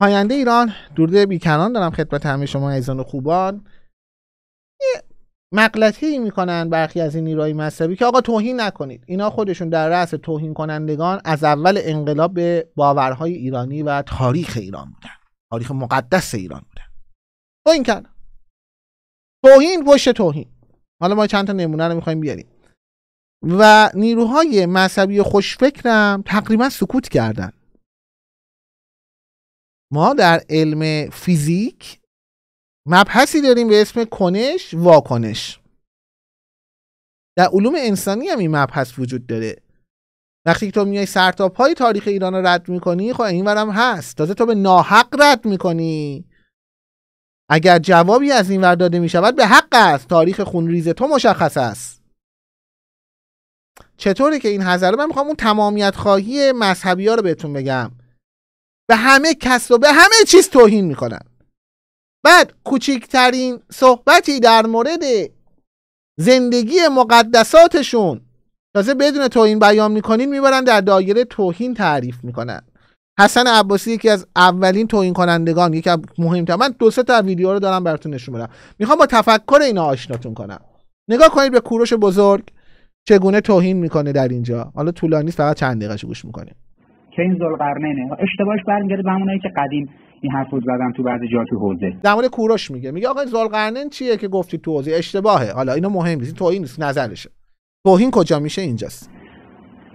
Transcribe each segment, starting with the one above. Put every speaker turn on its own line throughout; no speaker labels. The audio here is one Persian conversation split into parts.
پاینده ایران دورده بیکنان دارم خدمت همه شما عزیزان خوبان یه مقلطه میکنن برخی از این نیروهای مذهبی که آقا توهین نکنید اینا خودشون در رأس توهین کنندگان از اول انقلاب به باورهای ایرانی و تاریخ ایران بودن تاریخ مقدس ایران بودن توهین کردن توهین پشت توهین حالا ما چند تا نمونه رو میخوایم بیاریم و نیروهای مذهبی خوشفکرم تقریبا سکوت کردن ما در علم فیزیک مبحثی داریم به اسم کنش واکنش در علوم انسانی هم این مبحث وجود داره وقتی تو میای تا پای تاریخ ایران رو رد میکنی خب این هم هست تازه تو به ناحق رد میکنی اگر جوابی از این ور داده میشود به حق است تاریخ خونریز تو مشخص است چطوره که این هزاره من میخوام اون تمامیت خواهی مذهبی ها رو بهتون بگم به همه کس و به همه چیز توهین میکنن بعد کوچکترین صحبتی در مورد زندگی مقدساتشون تازه بدون توهین بیان میکنین میبرن در دایره توهین تعریف میکنن حسن عباسی یکی از اولین توهین کنندگان یکی از مهمتر من دو سه تا ویدیو رو دارم براتون نشون بدم میخوام با تفکر اینا آشناتون کنم نگاه کنید به کوروش بزرگ چگونه توهین میکنه در اینجا حالا طولانی فقط چند دقیقه گوش میکنیم
که این ذوالقرنینه اشتباهش برمیگرده به همونایی
که قدیم این حرف رو زدن تو بعضی جا تو حوزه در مورد کوروش میگه میگه آقا ذوالقرنین چیه که گفتی تو حوزه اشتباهه حالا اینو مهم نیست توهین نیست نظرشه توهین کجا میشه اینجاست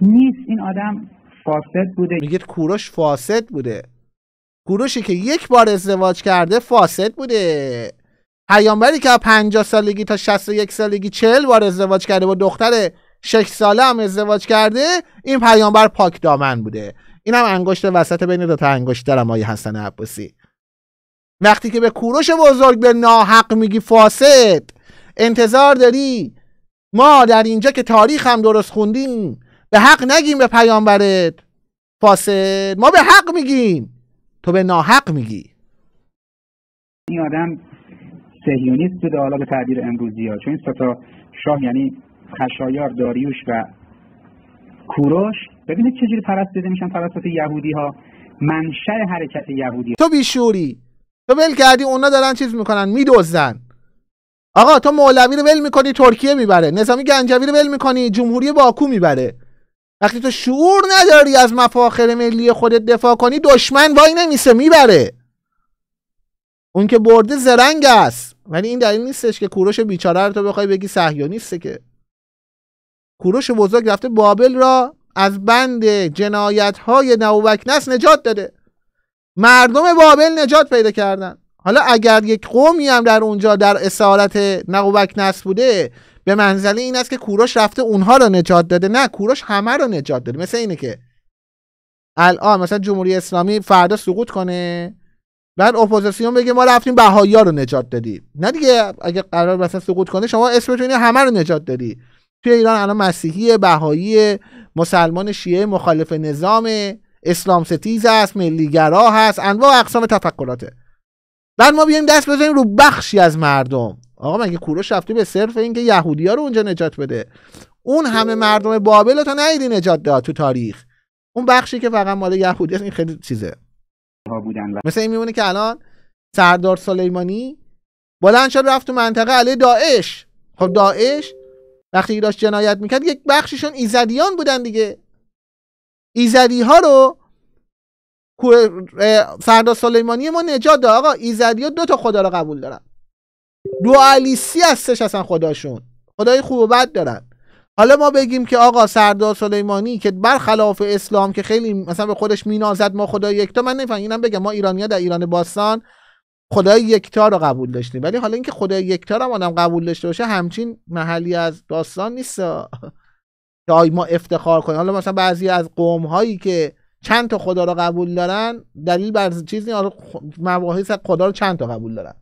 نیست این آدم فاسد بوده میگه کوروش فاسد بوده کوروشی که یک بار ازدواج کرده فاسد بوده پیامبری که 50 سالگی تا 61 سالگی 40 بار ازدواج کرده با دختر 6 ساله هم ازدواج کرده این پیامبر پاک دامن بوده هم انگشت وسط بین دو تا دارم آیه حسن عباسی وقتی که به کوروش بزرگ به ناحق میگی فاسد انتظار داری ما در اینجا که تاریخ هم درست خوندیم به حق نگیم به پیامبرت فاسد ما به حق میگیم
تو به ناحق میگی این آدم سهیونیست بوده حالا به تعبیر امروزی ها چون این ستا شاه یعنی خشایار داریوش و کوروش ببینید چه جوری پرستیده میشن توسط یهودی ها منشأ حرکت
یهودی تو بیشوری تو ول کردی اونا دارن چیز میکنن میدوزن آقا تو مولوی رو ول میکنی ترکیه میبره نظامی گنجوی رو ول میکنی جمهوری باکو میبره وقتی تو شعور نداری از مفاخر ملی خودت دفاع کنی دشمن وای نمیسه میبره اون که برده زرنگ است ولی این دلیل نیستش که کوروش بیچاره رو تو بخوای بگی صهیونیسته که کوروش بزرگ رفته بابل را از بند جنایت های نوبکنس نجات داده مردم بابل نجات پیدا کردن حالا اگر یک قومی هم در اونجا در اسارت نصف بوده به منزله این است که کوروش رفته اونها رو نجات داده نه کوروش همه رو نجات داده مثل اینه که الان مثلا جمهوری اسلامی فردا سقوط کنه بعد اپوزیسیون بگه ما رفتیم بهایی ها رو نجات دادیم نه دیگه اگه قرار مثلا سقوط کنه شما اسمتون همه رو نجات دادی توی ایران الان مسیحی بهایی مسلمان شیعه مخالف نظام اسلام ستیز است ملیگرا هست انواع اقسام تفکراته بعد ما بیایم دست بزنیم رو بخشی از مردم آقا مگه کوروش رفته به صرف اینکه یهودیا رو اونجا نجات بده اون همه مردم بابل رو تا نیدی نجات داد تو تاریخ اون بخشی که فقط مال یهودی این خیلی چیزه بودن مثل این میمونه که الان سردار سلیمانی بلند شد رفت تو منطقه علی داعش خب داعش وقتی داشت جنایت میکرد یک بخششون ایزدیان بودن دیگه ایزدی ها رو فردا سلیمانی ما نجات داد آقا ایزدی ها دو تا خدا رو قبول دارن دوالیسی هستش اصلا خداشون خدای خوب و بد دارن حالا ما بگیم که آقا سردار سلیمانی که برخلاف اسلام که خیلی مثلا به خودش مینازد ما خدای یکتا من نفهم اینم بگم ما ایرانیا در ایران باستان خدای یکتا رو قبول داشتیم ولی حالا اینکه خدای یکتا رو آدم قبول داشته باشه همچین محلی از داستان نیست که ما افتخار کنیم حالا مثلا بعضی از قوم هایی که چند تا خدا رو قبول دارن دلیل بر چیز نیست مباحث خدا رو چند تا قبول دارن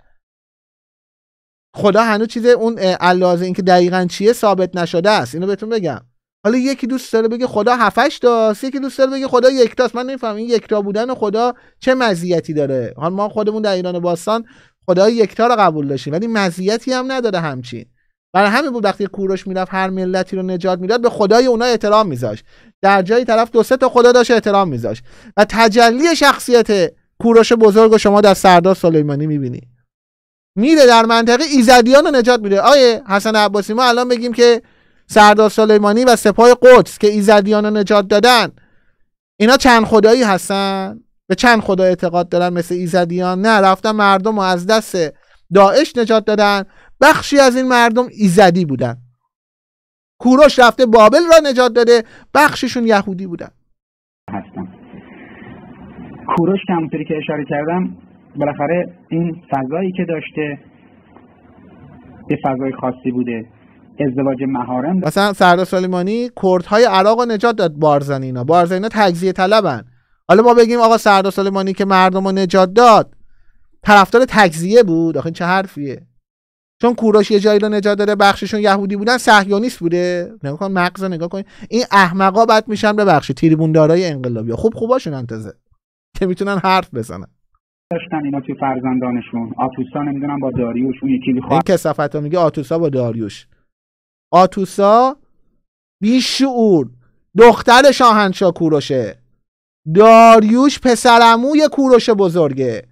خدا هنوز چیز اون علاوه اینکه دقیقا چیه ثابت نشده است اینو بهتون بگم حالا یکی دوست داره بگه خدا هفتش تاست یکی دوست داره بگه خدا یکتاست من نمیفهم این یکتا بودن خدا چه مزیتی داره حالا ما خودمون در ایران باستان خدای یکتا رو قبول داشتیم ولی مزیتی هم نداره همچین برای همین بود وقتی کوروش میرفت هر ملتی رو نجات میداد به خدای اونا احترام میذاشت در جایی طرف دو سه تا خدا داشت احترام میذاشت و تجلی شخصیت کوروش بزرگ و شما در سردار سلیمانی میبینی میره در منطقه ایزدیان رو نجات میده آیه حسن عباسی ما الان بگیم که سردار سلیمانی و سپاه قدس که ایزدیان رو نجات دادن اینا چند خدایی هستن به چند خدا اعتقاد دارن مثل ایزدیان نه رفتن مردم رو از دست داعش نجات دادن بخشی از این مردم ایزدی بودن کوروش رفته بابل را نجات داده بخششون یهودی بودن هستم کوروش که همونطوری که اشاره کردم بالاخره این فضایی که داشته به فضای خاصی
بوده ازدواج مهارم
مثلا سردار سلیمانی کردهای عراق رو نجات داد بارزن اینا بارزن تجزیه طلبن حالا ما بگیم آقا سردار سلیمانی که مردم رو نجات داد طرفدار تجزیه بود آخه چه حرفیه چون کوروش یه جایی رو نجات داده بخششون یهودی بودن صهیونیست بوده نگاه کن مغز نگاه کن این احمقا بد میشن ببخشید تریبوندارای انقلابی خوب خوباشون انتزه که میتونن حرف بزنن داشتن اینا تو فرزندانشون آتوسا نمیدونم با داریوش اون یکی میخواد این کسافتا میگه آتوسا با داریوش آتوسا بیشعور دختر شاهنشاه کوروشه داریوش پسرموی کوروش بزرگه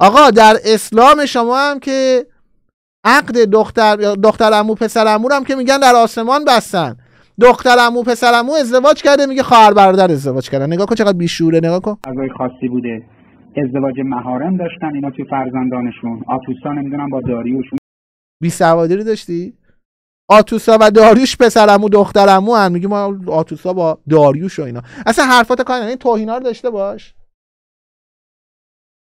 آقا در اسلام شما هم که عقد دختر دختر امو هم که میگن در آسمان بستن دختر امو ازدواج کرده میگه خواهر برادر ازدواج کردن نگاه کن چقدر بیشوره نگاه کن خاصی بوده ازدواج مهارم داشتن اینا تو فرزندانشون آتوسا نمیدونم با داریوش بی داشتی آتوسا و داریوش پسرمو دخترمو هم میگه ما آتوسا با داریوش و اینا اصلا حرفات کار این توهینا رو داشته باش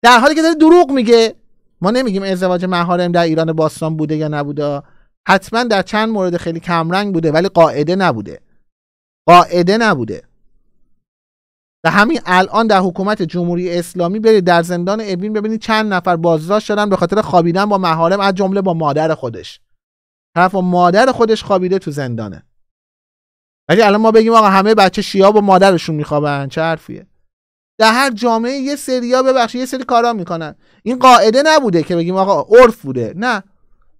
در حالی که داره دروغ میگه ما نمیگیم ازدواج مهارم در ایران باستان بوده یا نبوده حتما در چند مورد خیلی کمرنگ بوده ولی قاعده نبوده قاعده نبوده و همین الان در حکومت جمهوری اسلامی برید در زندان ابین ببینید چند نفر بازداشت شدن به خاطر خوابیدن با محارم از جمله با مادر خودش طرف مادر خودش خوابیده تو زندانه ولی الان ما بگیم آقا همه بچه شیا با مادرشون میخوابن چه حرفیه در هر جامعه یه سریا ببخشید یه سری کارا میکنن این قاعده نبوده که بگیم آقا عرف بوده نه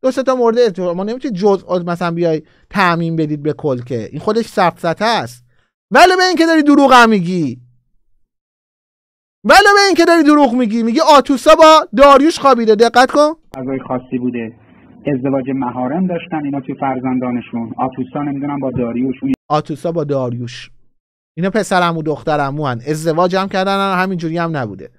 دو تا مورد ما نمیتونی جزء مثلا بیای تعمین بدید به کل که این خودش سفسطه است ولی به اینکه داری دروغ میگی ولی به اینکه داری دروغ میگی میگی آتوسا با داریوش خوابیده دقت کن
خاصی بوده ازدواج مهارم داشتن اینا توی فرزندانشون آتوسا نمیدونم با داریوش آتوسا با داریوش
اینا پسرم و دخترم هن ازدواج هم کردن همینجوری هم نبوده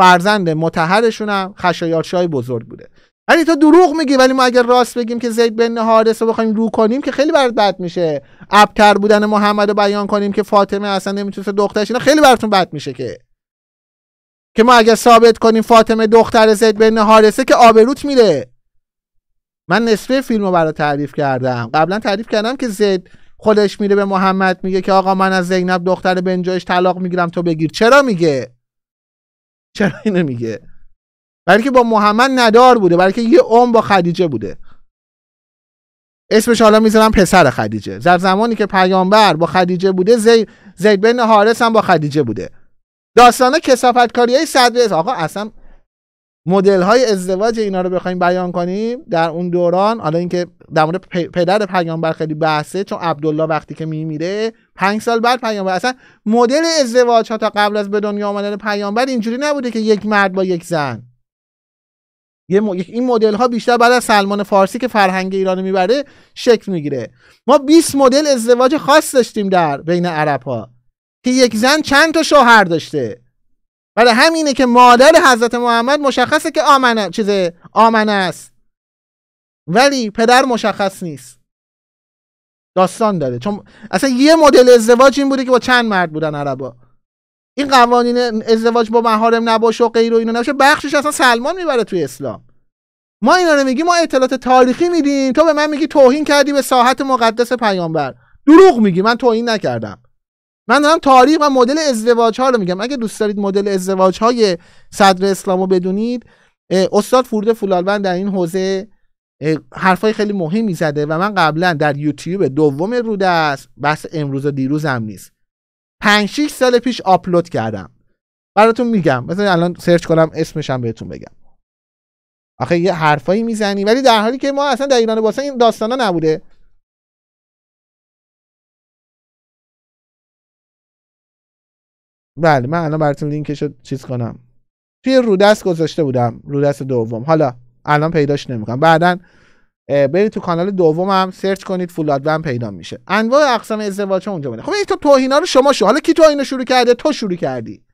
فرزند متحرشون هم خشایارشای بزرگ بوده ولی تو دروغ میگی ولی ما اگر راست بگیم که زید بن حارث رو بخوایم رو کنیم که خیلی برات بد میشه ابتر بودن محمد رو بیان کنیم که فاطمه اصلا نمیتونست دخترش اینا خیلی براتون بد میشه که که ما اگر ثابت کنیم فاطمه دختر زید بن حارثه که آبروت میره من نصفه فیلم رو برای تعریف کردم قبلا تعریف کردم که زید خودش میره به محمد میگه که آقا من از زینب دختر بنجایش طلاق میگیرم تو بگیر چرا میگه چرا اینو میگه بلکه با محمد ندار بوده بلکه یه عمر با خدیجه بوده اسمش حالا میذارم پسر خدیجه در زمانی که پیامبر با خدیجه بوده زید, زید بن حارث هم با خدیجه بوده داستانه کسافتکاری های صد آقا اصلا مدل های ازدواج اینا رو بخوایم بیان کنیم در اون دوران حالا اینکه در مورد پدر پیامبر خیلی بحثه چون عبدالله وقتی که میمیره پنج سال بعد پیامبر اصلا مدل ازدواج ها تا قبل از به دنیا آمدن پیامبر اینجوری نبوده که یک مرد با یک زن این مدل ها بیشتر بعد از سلمان فارسی که فرهنگ ایران میبره شکل میگیره ما 20 مدل ازدواج خاص داشتیم در بین عرب ها که یک زن چند تا شوهر داشته برای همینه که مادر حضرت محمد مشخصه که آمنه چیز آمنه است ولی پدر مشخص نیست داستان داره چون اصلا یه مدل ازدواج این بوده که با چند مرد بودن عربا این قوانین ازدواج با محارم نباشه و غیر و اینو نباشه بخشش اصلا سلمان میبره توی اسلام ما اینا رو میگیم ما اطلاعات تاریخی میدیم تو به من میگی توهین کردی به ساحت مقدس پیامبر دروغ میگی من توهین نکردم من دارم تاریخ و مدل ازدواج ها رو میگم اگه دوست دارید مدل ازدواج های صدر اسلام رو بدونید استاد فرود فولالوند در این حوزه حرفای خیلی مهمی زده و من قبلا در یوتیوب دوم روده است، بحث امروز و هم نیست 5 6 سال پیش آپلود کردم براتون میگم مثلا الان سرچ کنم اسمش هم بهتون بگم آخه یه حرفایی میزنی ولی در حالی که ما اصلا در ایران باستان این داستانا نبوده بله من الان براتون لینکش رو چیز کنم توی رودست گذاشته بودم رودست دوم حالا الان پیداش نمیکنم بعدا برید تو کانال دومم سرچ کنید هم پیدا میشه انواع اقسام ازدواج ها اونجا بوده خب این تو توهینا رو شما شو حالا کی اینو شروع کرده تو شروع کردی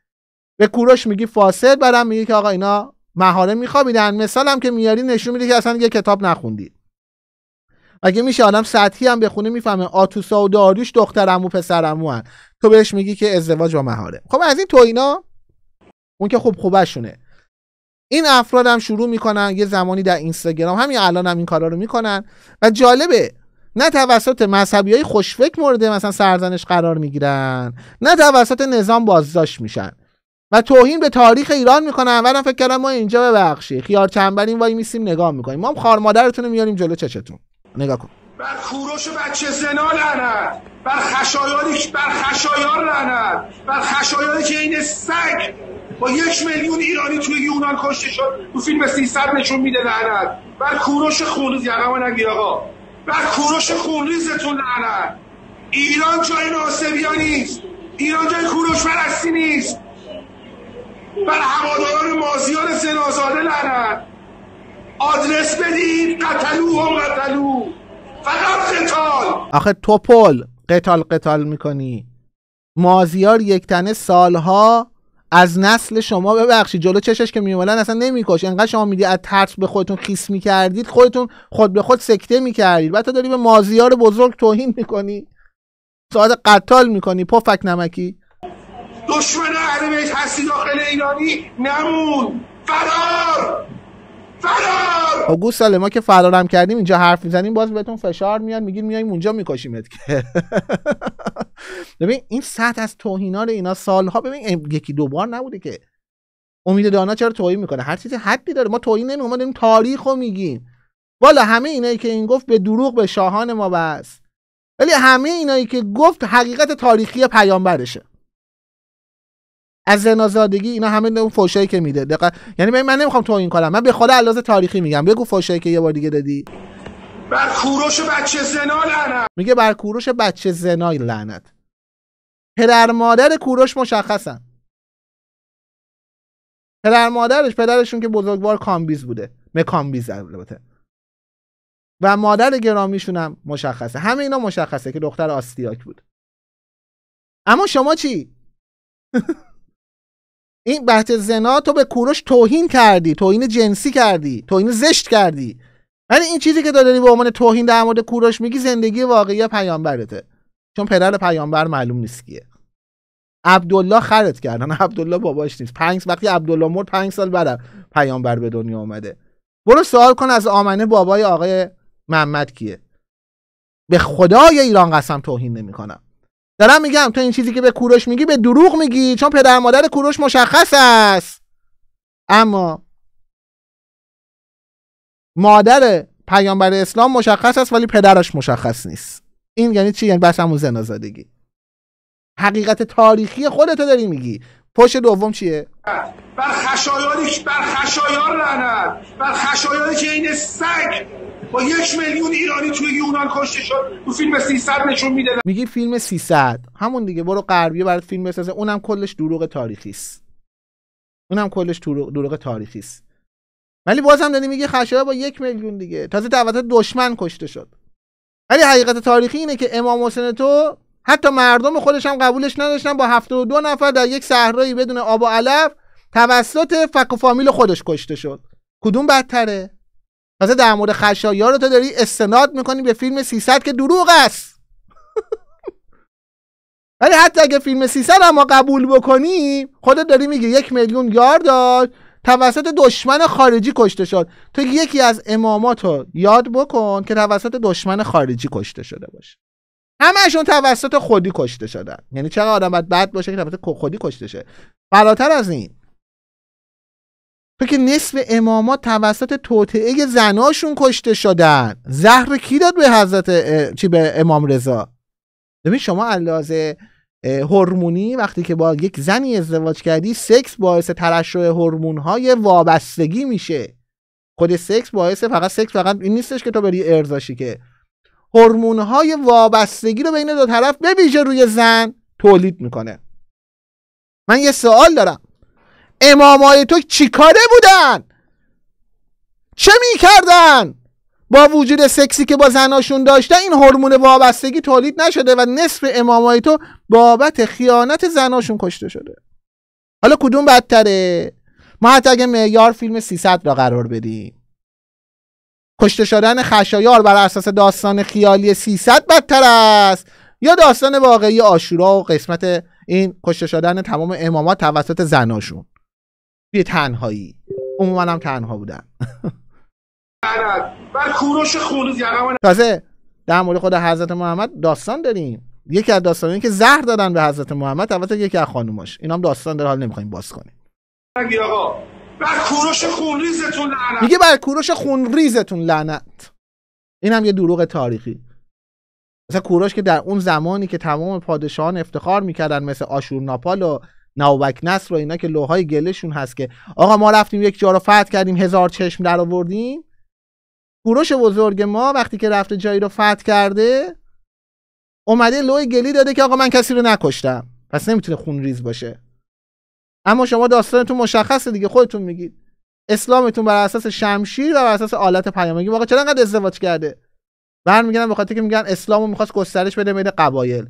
به کوروش میگی فاسد برام میگی که آقا اینا مهاره میخوابیدن مثالم که میاری نشون میده که اصلا یه کتاب نخوندید اگه میشه آدم سطحی هم بخونه میفهمه آتوسا و داریوش دخترمو پسرمو هن. تو بهش میگی که ازدواج با مهاره خب از این تو اینا اون که خوب خوبشونه این افراد هم شروع میکنن یه زمانی در اینستاگرام همین الان هم این کارا رو میکنن و جالبه نه توسط مذهبی های خوشفک مورد مثلا سرزنش قرار میگیرن نه توسط نظام بازداشت میشن و توهین به تاریخ ایران میکنن اولا فکر کردم ما اینجا ببخشی خیار چنبر وای میسیم نگاه میکنیم ما هم خارمادرتون میاریم جلو
چشتون نگاه کن بر کوروش بچه زنا لعنت بر خشایاری بر خشایار لعنت بر خشایاری که این سگ با یک میلیون ایرانی توی یونان کشته شد تو فیلم 300 نشون میده لعنت بر کوروش خونریز یغما نگیر آقا بر کوروش خونریزتون لعنت ایران جای ناصبیا نیست ایران جای کوروش پرستی نیست بر هواداران مازیار زنازاده لعنت آدرس بدید قتلو و قتلو فقط
قتال آخه توپل قتال قتال میکنی مازیار یک تنه سالها از نسل شما ببخشید جلو چشش که میمالن اصلا نمیکش انقدر شما میگی از ترس به خودتون خیس میکردید خودتون خود به خود سکته میکردید بعد تو داری به مازیار بزرگ توهین میکنی ساعت قتال میکنی پفک نمکی
دشمن اهل هستی داخل ایرانی نمون فرار
فرار خب ساله ما که فرارم کردیم اینجا حرف میزنیم باز بهتون فشار میاد میگین میایم اونجا میکشیمت که ببین این سطح از توهینا اینا سالها ببین یکی دو بار نبوده که امید دانا چرا توهین میکنه هر چیزی حدی داره ما توهین نمیکنیم ما داریم تاریخ رو میگیم والا همه اینایی که این گفت به دروغ به شاهان ما بس ولی همه اینایی که گفت حقیقت تاریخی پیامبرشه از زنازادگی اینا همه اون فوشایی که میده دقیقا یعنی من نمیخوام تو این کنم من به خدا الاز تاریخی میگم بگو فوشایی که یه بار دیگه دادی
بر کوروش بچه زنا
لعنت میگه بر کوروش بچه زنای لعنت پدر مادر کوروش مشخصن پدر مادرش پدرشون که بزرگوار کامبیز بوده مکامبیز البته و مادر گرامیشون هم مشخصه همه اینا مشخصه که دختر آستیاک بود اما شما چی این بحث زنا تو به کوروش توهین کردی توهین جنسی کردی توهین زشت کردی ولی این چیزی که داری به عنوان توهین در مورد کوروش میگی زندگی واقعی پیامبرته چون پدر پیامبر معلوم نیست کیه عبدالله خرد کردن عبدالله باباش نیست پنج وقتی عبدالله مرد پنج سال بعد پیامبر به دنیا آمده برو سوال کن از آمنه بابای آقای محمد کیه به خدای ایران قسم توهین نمیکنم دارم میگم تو این چیزی که به کوروش میگی به دروغ میگی چون پدر مادر کوروش مشخص است اما مادر پیامبر اسلام مشخص است ولی پدرش مشخص نیست این یعنی چی یعنی بس همون زنازادگی حقیقت تاریخی خودتو داری میگی پشت دوم چیه بر
خشایاری بر خشایار لعنت بر خشایاری که این سگ با یک میلیون ایرانی توی یونان کشته شد تو فیلم 300 نشون
میده میگی فیلم 300 همون دیگه برو غربی برات فیلم بسازه اونم کلش دروغ تاریخی است اونم کلش دروغ تاریخی است ولی بازم داری میگه خشایار با یک میلیون دیگه تازه توسط دشمن کشته شد ولی حقیقت تاریخی اینه که امام حسین تو حتی مردم خودش هم قبولش نداشتن با دو نفر در یک صحرایی بدون آب و علف توسط فک و فامیل خودش کشته شد کدوم بدتره تازه در مورد خشایا رو تو داری استناد میکنی به فیلم 300 که دروغ است ولی حتی اگه فیلم 300 هم قبول بکنی خودت داری میگه یک میلیون یار داشت توسط دشمن خارجی کشته شد تو یکی از اماماتو رو یاد بکن که توسط دشمن خارجی کشته شده باشه همشون توسط خودی کشته شدن یعنی چرا آدم باید بد باشه که توسط خودی کشته شه فراتر از این تو که نصف اماما توسط توطعه زناشون کشته شدن زهر کی داد به حضرت چی به امام رضا ببین شما علاوه هورمونی وقتی که با یک زنی ازدواج کردی سکس باعث ترشح هورمون های وابستگی میشه خود سکس باعث فقط سکس فقط این نیستش که تو بری ارزاشی که های وابستگی رو بین دو طرف به روی زن تولید میکنه من یه سوال دارم امامای تو چیکاره بودن چه میکردن با وجود سکسی که با زناشون داشته این هورمون وابستگی تولید نشده و نصف امامای تو بابت خیانت زناشون کشته شده حالا کدوم بدتره ما حتی اگه معیار فیلم 300 را قرار بدیم کشته شدن خشایار بر اساس داستان خیالی 300 بدتر است یا داستان واقعی آشورا و قسمت این کشته شدن تمام امامات توسط زناشون توی تنهایی عموما هم تنها بودن یعنی تازه در مورد خود حضرت محمد داستان داریم یکی از داستانی که زهر دادن به حضرت محمد توسط یکی از خانوماش اینام داستان در حال نمیخوایم باز کنیم
بر کوروش خونریزتون لعنت میگه بر کوروش
خونریزتون لعنت این هم یه دروغ تاریخی مثلا کوروش که در اون زمانی که تمام پادشاهان افتخار میکردن مثل ناپال و ناوبک نصر و اینا که لوهای گلشون هست که آقا ما رفتیم یک جا رو فتح کردیم هزار چشم در آوردیم کوروش بزرگ ما وقتی که رفته جایی رو فتح کرده اومده لوی گلی داده که آقا من کسی رو نکشتم پس نمیتونه خونریز باشه اما شما داستانتون مشخصه دیگه خودتون میگید اسلامتون بر اساس شمشیر و بر اساس آلت پیامگی واقعا چرا انقدر ازدواج کرده بر به خاطر که میگن اسلامو میخواست گسترش بده بین قبایل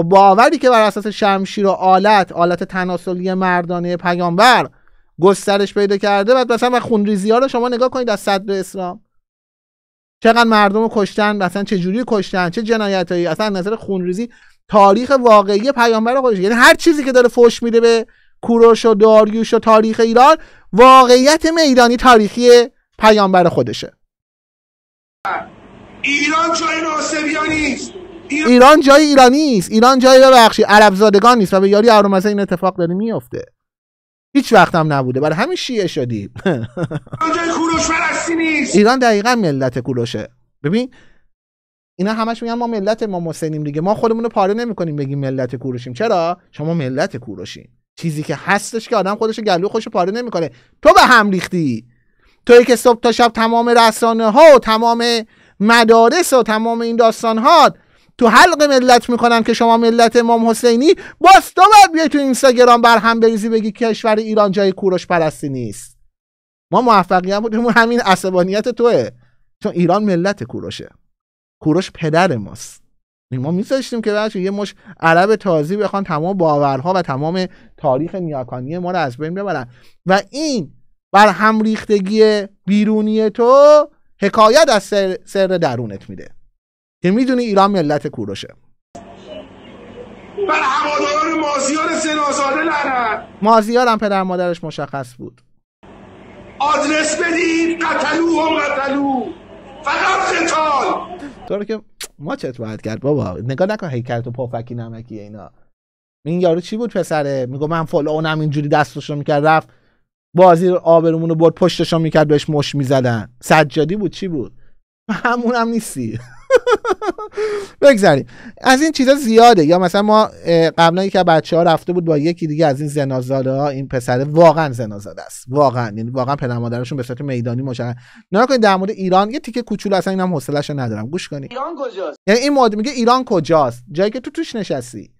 خب باوری که بر اساس شمشیر و آلت آلت تناسلی مردانه پیامبر گسترش پیدا کرده بعد مثلا خونریزی ها رو شما نگاه کنید از صدر اسلام چقدر مردم رو کشتن مثلا چه جوری کشتن چه جنایتایی اصلا نظر خونریزی تاریخ واقعی پیامبر رو یعنی هر چیزی که داره فوش میده به کوروش و داریوش و تاریخ ایران واقعیت میدانی تاریخی پیامبر خودشه
ایران جای ناصبیانی
ایران... جای ایرانی است ایران جای عرب عربزادگان نیست و به یاری ارومزه این اتفاق داره میفته هیچ وقت هم نبوده برای همین شیعه شدی
جای کوروش نیست
ایران دقیقا ملت کوروشه ببین اینا همش میگن ما ملت ما مسنیم دیگه ما خودمون رو پاره نمیکنیم بگیم ملت کوروشیم چرا شما ملت کوروشیم چیزی که هستش که آدم خودش گلو خوش پاره نمیکنه تو به هم ریختی توی که صبح تا شب تمام رسانه ها و تمام مدارس و تمام این داستان ها تو حلق ملت میکنن که شما ملت امام حسینی باز تو باید بیای تو اینستاگرام بر هم بریزی بگی کشور ایران جای کوروش پرستی نیست ما موفقیت بودیم همین عصبانیت توه چون ایران ملت کوروشه کوروش پدر ماست ما میذاشتیم که بچه یه مش عرب تازی بخوان تمام باورها و تمام تاریخ نیاکانی ما رو از بین ببرن و این بر هم ریختگی بیرونی تو حکایت از سر, درونت میده که میدونی ایران ملت کوروشه
بر هواداران مازیار سنازاده
مازیار هم پدر مادرش مشخص بود
آدرس بدید قتلو هم قتلو فقط قتال
تو که چت باید کرد بابا نگاه نکن هیکل تو پافکی نمکی اینا این یارو چی بود پسره میگه من فلانم اینجوری دستشو میکرد رفت بازی آبرومونو رو برد پشتشو میکرد بهش مش میزدن سجادی بود چی بود همون هم نیستی بگذاریم از این چیزا زیاده یا مثلا ما قبلا یکی از بچه ها رفته بود با یکی دیگه از این زنازاده ها این پسره واقعا زنازاده است واقعا یعنی واقعا پدر مادرشون به صورت میدانی مشخص نه کنید در مورد ایران یه تیکه کوچولو اصلا اینم حوصله‌اشو ندارم گوش کنید ایران کجاست یعنی این مود میگه ایران کجاست جایی که تو توش نشستی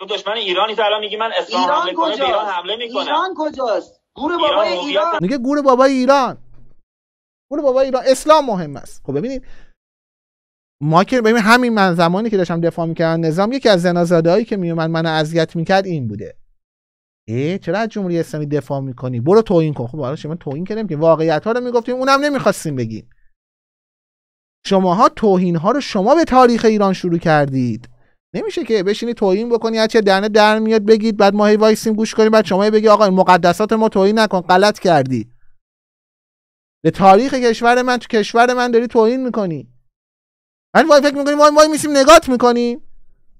تو دشمن ایرانی تو الان میگی من اسلام ایران حمله کنه ایران حمله میکنه ایران کجاست گور بابای ایران
میگه گور بابای ایران گور بابای ایران اسلام مهم است خب ببینید ما که ببین همین من زمانی که داشتم دفاع میکردم نظام یکی از زنازاده هایی که میومد من اذیت میکرد این بوده ای چرا از جمهوری اسلامی دفاع میکنی برو توهین کن خب شما من توهین کردیم که واقعیت ها رو میگفتیم اونم نمیخواستیم بگیم شماها توهین ها رو شما به تاریخ ایران شروع کردید نمیشه که بشینی توهین بکنی هرچه درنه در میاد بگید بعد ما هی وایسیم گوش کنیم بعد شما بگی آقا مقدسات ما توهین نکن غلط کردی به تاریخ کشور من تو کشور من داری توهین میکنی ولی وای فکر میکنیم وای وای میسیم نگات میکنیم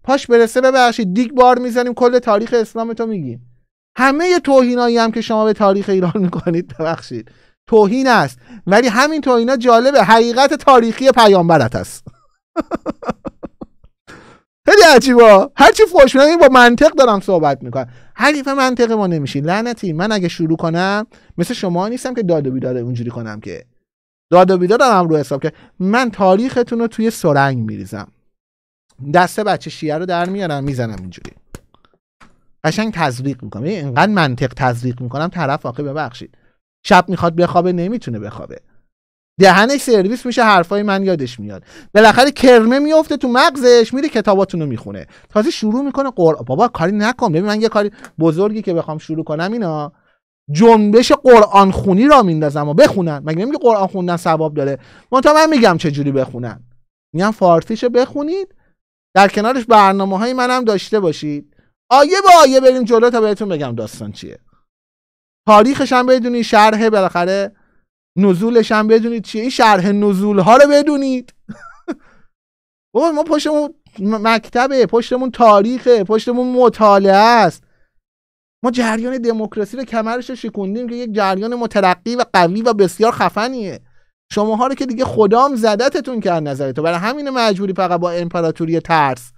پاش برسه ببخشید دیگ بار میزنیم کل تاریخ اسلام تو میگیم همه توهینایی هم که شما به تاریخ ایران میکنید ببخشید توهین است ولی همین توهینا جالبه حقیقت تاریخی پیامبرت است خیلی عجیبا هرچی فوش میدم با منطق دارم صحبت میکنم حریف منطق ما نمیشین لعنتی من اگه شروع کنم مثل شما نیستم که داد و اونجوری کنم که داد و بیداد هم رو حساب که من تاریختون رو توی سرنگ میریزم دسته بچه شیعه رو در میارم میزنم اینجوری قشنگ تزریق میکنم یعنی اینقدر منطق تزریق میکنم طرف آخه ببخشید شب میخواد بخوابه نمیتونه بخوابه دهنش سرویس میشه حرفای من یادش میاد بالاخره کرمه میفته تو مغزش میره کتاباتونو میخونه تازه شروع میکنه قرآن بابا کاری نکن ببین من یه کاری بزرگی که بخوام شروع کنم اینا جنبش قرآن خونی را میندازن و بخونن مگه نمیگه قرآن خوندن ثواب داره من من میگم چه جوری بخونن میگم فارسیشو بخونید در کنارش برنامه های منم داشته باشید آیه به آیه بریم جلو تا بهتون بگم داستان چیه تاریخش هم بدونید شرح بالاخره نزولش هم بدونید چیه این شرح نزول ها رو بدونید بابا ما پشتمون مکتبه پشتمون تاریخه پشتمون مطالعه است ما جریان دموکراسی رو کمرش شکوندیم که یک جریان مترقی و قوی و بسیار خفنیه شماها رو که دیگه خدام زدتتون کرد نظر برای همین مجبوری فقط با امپراتوری ترس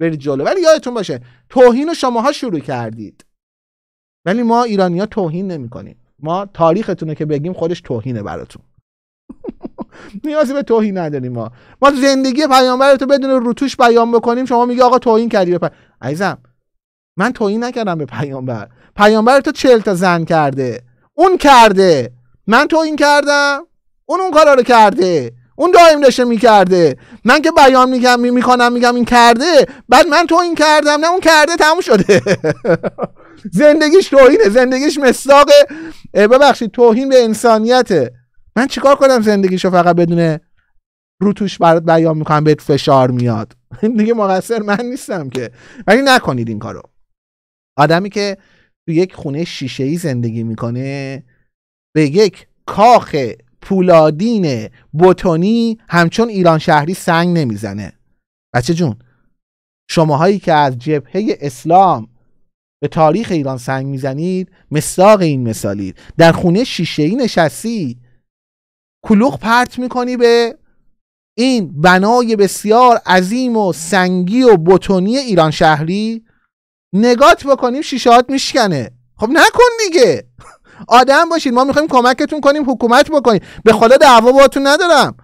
برید جلو ولی یادتون باشه توهین رو شماها شروع کردید ولی ما ایرانیا توهین نمیکنیم ما تاریختون رو که بگیم خودش توهینه براتون نیازی به توهین نداریم ما ما زندگی پیامبر بدون روتوش بیان بکنیم شما میگه آقا توهین کردی عزیزم من توهین نکردم به پیامبر پیامبر تو چهل تا زن کرده اون کرده من توهین کردم اون اون کارا رو کرده اون دائم داشته میکرده من که بیان میگم میکنم میگم این کرده بعد من تو این کردم نه اون کرده تموم شده زندگیش توهینه زندگیش مساق ببخشید توهین به انسانیته من چیکار کنم زندگیشو فقط بدون روتوش توش برات بیان میکنم بهت فشار میاد دیگه مقصر من نیستم که ولی نکنید این کارو آدمی که تو یک خونه شیشه ای زندگی میکنه به یک کاخ پولادین بوتونی همچون ایران شهری سنگ نمیزنه بچه جون شماهایی که از جبهه اسلام به تاریخ ایران سنگ میزنید مساق این مثالید در خونه شیشه نشستی کلوخ پرت میکنی به این بنای بسیار عظیم و سنگی و بتونی ایران شهری نگات بکنیم شیشات میشکنه خب نکن دیگه آدم باشید ما میخوایم کمکتون کنیم حکومت بکنیم به خدا دعوا باتون ندارم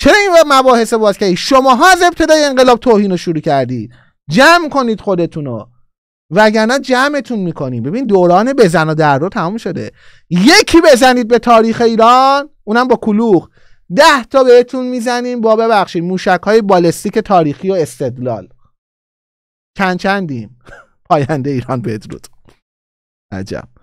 چرا این مباحث باز کردی شماها از ابتدای انقلاب توهین رو شروع کردی جمع کنید خودتون رو وگرنه جمعتون میکنیم ببین دوران بزن و در رو تمام شده یکی بزنید به تاریخ ایران اونم با کلوخ ده تا بهتون میزنیم با ببخشید موشک های بالستیک تاریخی و استدلال چند چندیم پاینده ایران بدرود عجب